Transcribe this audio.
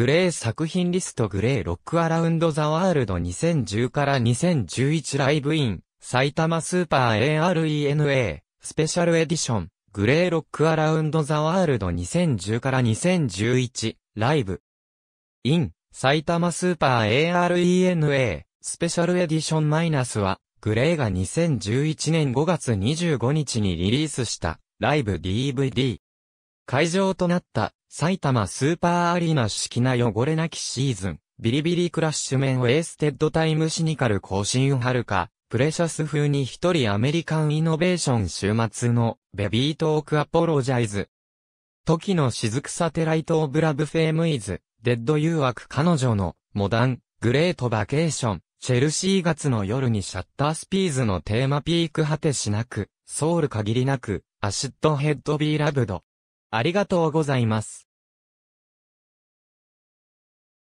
グレー作品リストグレーロックアラウンドザワールド2010から2011ライブイン、埼玉スーパー ARENA、スペシャルエディション、グレーロックアラウンドザワールド2010から2011、ライブ。イン、埼玉スーパー ARENA、スペシャルエディションマイナスは、グレーが2011年5月25日にリリースした、ライブ DVD。会場となった埼玉スーパーアリーナ式な汚れなきシーズン、ビリビリクラッシュメンウェイステッドタイムシニカル更新はるか、プレシャス風に一人アメリカンイノベーション週末のベビートークアポロジャイズ。時の雫サテライトオブラブフェームイズ、デッド誘惑彼女のモダン、グレートバケーション、チェルシー月の夜にシャッタースピーズのテーマピーク果てしなく、ソウル限りなく、アシッドヘッドビーラブド。ありがとうございます。